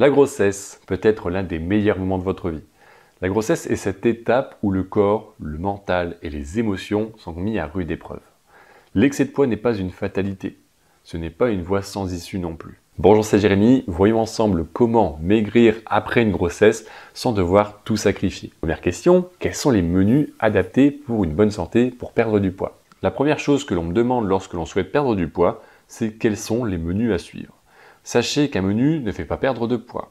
La grossesse peut être l'un des meilleurs moments de votre vie. La grossesse est cette étape où le corps, le mental et les émotions sont mis à rude épreuve. L'excès de poids n'est pas une fatalité. Ce n'est pas une voie sans issue non plus. Bonjour, c'est Jérémy. Voyons ensemble comment maigrir après une grossesse sans devoir tout sacrifier. Première question, quels sont les menus adaptés pour une bonne santé pour perdre du poids La première chose que l'on me demande lorsque l'on souhaite perdre du poids, c'est quels sont les menus à suivre. Sachez qu'un menu ne fait pas perdre de poids.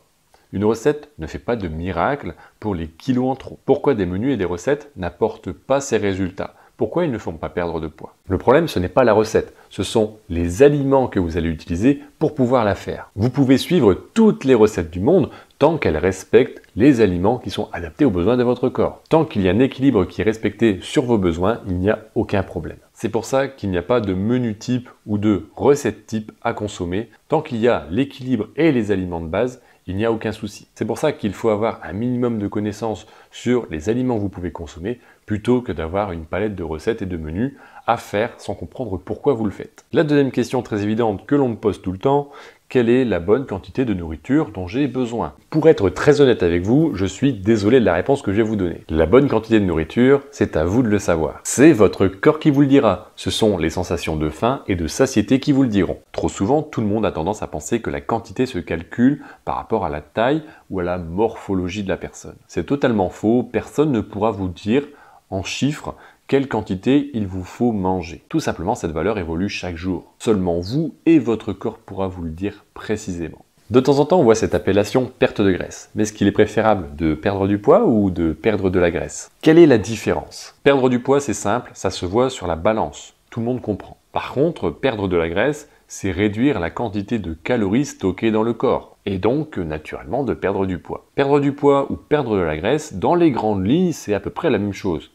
Une recette ne fait pas de miracle pour les kilos en trop. Pourquoi des menus et des recettes n'apportent pas ces résultats pourquoi ils ne font pas perdre de poids Le problème, ce n'est pas la recette, ce sont les aliments que vous allez utiliser pour pouvoir la faire. Vous pouvez suivre toutes les recettes du monde tant qu'elles respectent les aliments qui sont adaptés aux besoins de votre corps. Tant qu'il y a un équilibre qui est respecté sur vos besoins, il n'y a aucun problème. C'est pour ça qu'il n'y a pas de menu type ou de recette type à consommer. Tant qu'il y a l'équilibre et les aliments de base, il n'y a aucun souci. C'est pour ça qu'il faut avoir un minimum de connaissances sur les aliments que vous pouvez consommer plutôt que d'avoir une palette de recettes et de menus à faire sans comprendre pourquoi vous le faites. La deuxième question très évidente que l'on me pose tout le temps, quelle est la bonne quantité de nourriture dont j'ai besoin Pour être très honnête avec vous, je suis désolé de la réponse que je vais vous donner. La bonne quantité de nourriture, c'est à vous de le savoir. C'est votre corps qui vous le dira. Ce sont les sensations de faim et de satiété qui vous le diront. Trop souvent, tout le monde a tendance à penser que la quantité se calcule par rapport à la taille ou à la morphologie de la personne. C'est totalement faux, personne ne pourra vous dire en chiffres quelle quantité il vous faut manger. Tout simplement, cette valeur évolue chaque jour. Seulement vous et votre corps pourra vous le dire précisément. De temps en temps, on voit cette appellation perte de graisse. Mais est-ce qu'il est préférable de perdre du poids ou de perdre de la graisse Quelle est la différence Perdre du poids, c'est simple, ça se voit sur la balance. Tout le monde comprend. Par contre, perdre de la graisse, c'est réduire la quantité de calories stockées dans le corps, et donc naturellement de perdre du poids. Perdre du poids ou perdre de la graisse, dans les grandes lignes, c'est à peu près la même chose.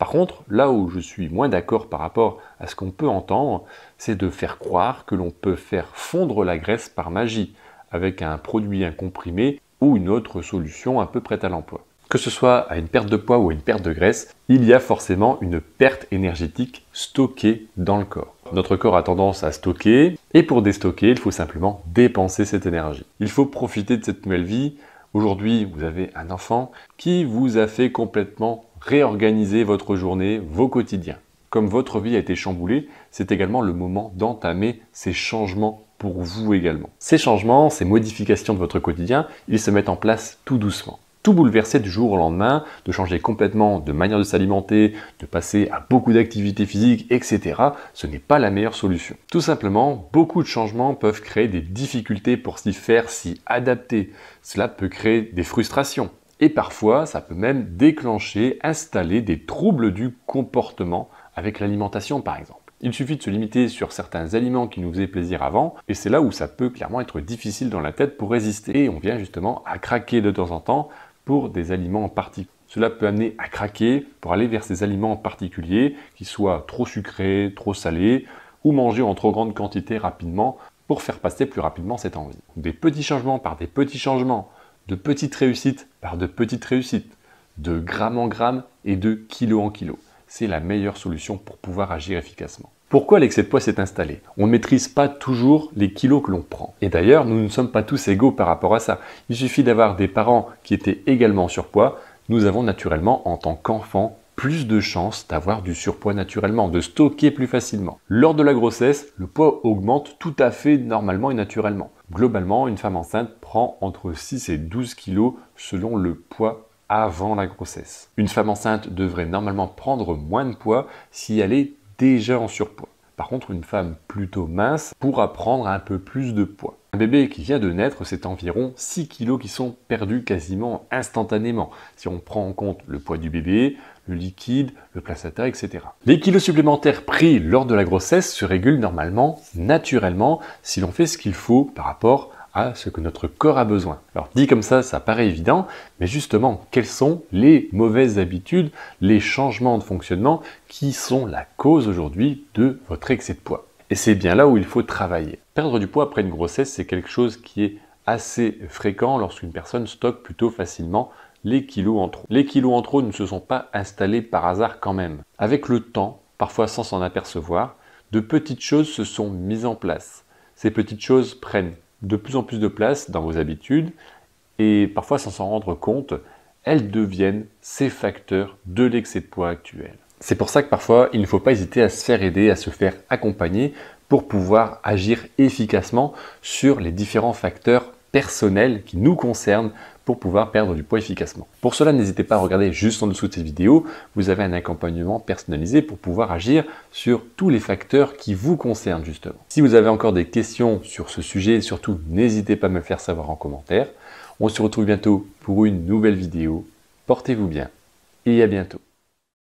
Par contre, là où je suis moins d'accord par rapport à ce qu'on peut entendre, c'est de faire croire que l'on peut faire fondre la graisse par magie avec un produit, incomprimé ou une autre solution à peu près à l'emploi. Que ce soit à une perte de poids ou à une perte de graisse, il y a forcément une perte énergétique stockée dans le corps. Notre corps a tendance à stocker et pour déstocker, il faut simplement dépenser cette énergie. Il faut profiter de cette nouvelle vie Aujourd'hui, vous avez un enfant qui vous a fait complètement réorganiser votre journée, vos quotidiens. Comme votre vie a été chamboulée, c'est également le moment d'entamer ces changements pour vous également. Ces changements, ces modifications de votre quotidien, ils se mettent en place tout doucement tout bouleverser du jour au lendemain, de changer complètement de manière de s'alimenter, de passer à beaucoup d'activités physiques, etc., ce n'est pas la meilleure solution. Tout simplement, beaucoup de changements peuvent créer des difficultés pour s'y faire, s'y adapter. Cela peut créer des frustrations. Et parfois, ça peut même déclencher, installer des troubles du comportement avec l'alimentation par exemple. Il suffit de se limiter sur certains aliments qui nous faisaient plaisir avant, et c'est là où ça peut clairement être difficile dans la tête pour résister. Et on vient justement à craquer de temps en temps des aliments en particulier. Cela peut amener à craquer pour aller vers ces aliments en particulier qui soient trop sucrés, trop salés ou mangés en trop grande quantité rapidement pour faire passer plus rapidement cette envie. Des petits changements par des petits changements, de petites réussites par de petites réussites, de gramme en gramme et de kilo en kilo. C'est la meilleure solution pour pouvoir agir efficacement. Pourquoi l'excès de poids s'est installé On ne maîtrise pas toujours les kilos que l'on prend. Et d'ailleurs, nous ne sommes pas tous égaux par rapport à ça. Il suffit d'avoir des parents qui étaient également surpoids. Nous avons naturellement, en tant qu'enfants, plus de chances d'avoir du surpoids naturellement, de stocker plus facilement. Lors de la grossesse, le poids augmente tout à fait normalement et naturellement. Globalement, une femme enceinte prend entre 6 et 12 kilos selon le poids avant la grossesse. Une femme enceinte devrait normalement prendre moins de poids si elle est déjà en surpoids. Par contre, une femme plutôt mince pourra prendre un peu plus de poids. Un bébé qui vient de naître, c'est environ 6 kg qui sont perdus quasiment instantanément, si on prend en compte le poids du bébé, le liquide, le placenta, etc. Les kilos supplémentaires pris lors de la grossesse se régulent normalement, naturellement, si l'on fait ce qu'il faut par rapport à à ce que notre corps a besoin. Alors dit comme ça, ça paraît évident, mais justement, quelles sont les mauvaises habitudes, les changements de fonctionnement qui sont la cause aujourd'hui de votre excès de poids Et c'est bien là où il faut travailler. Perdre du poids après une grossesse, c'est quelque chose qui est assez fréquent lorsqu'une personne stocke plutôt facilement les kilos en trop. Les kilos en trop ne se sont pas installés par hasard quand même. Avec le temps, parfois sans s'en apercevoir, de petites choses se sont mises en place. Ces petites choses prennent de plus en plus de place dans vos habitudes et parfois sans s'en rendre compte, elles deviennent ces facteurs de l'excès de poids actuel. C'est pour ça que parfois, il ne faut pas hésiter à se faire aider, à se faire accompagner pour pouvoir agir efficacement sur les différents facteurs personnel qui nous concerne pour pouvoir perdre du poids efficacement. Pour cela, n'hésitez pas à regarder juste en dessous de cette vidéo, vous avez un accompagnement personnalisé pour pouvoir agir sur tous les facteurs qui vous concernent justement. Si vous avez encore des questions sur ce sujet, surtout n'hésitez pas à me le faire savoir en commentaire. On se retrouve bientôt pour une nouvelle vidéo. Portez-vous bien et à bientôt.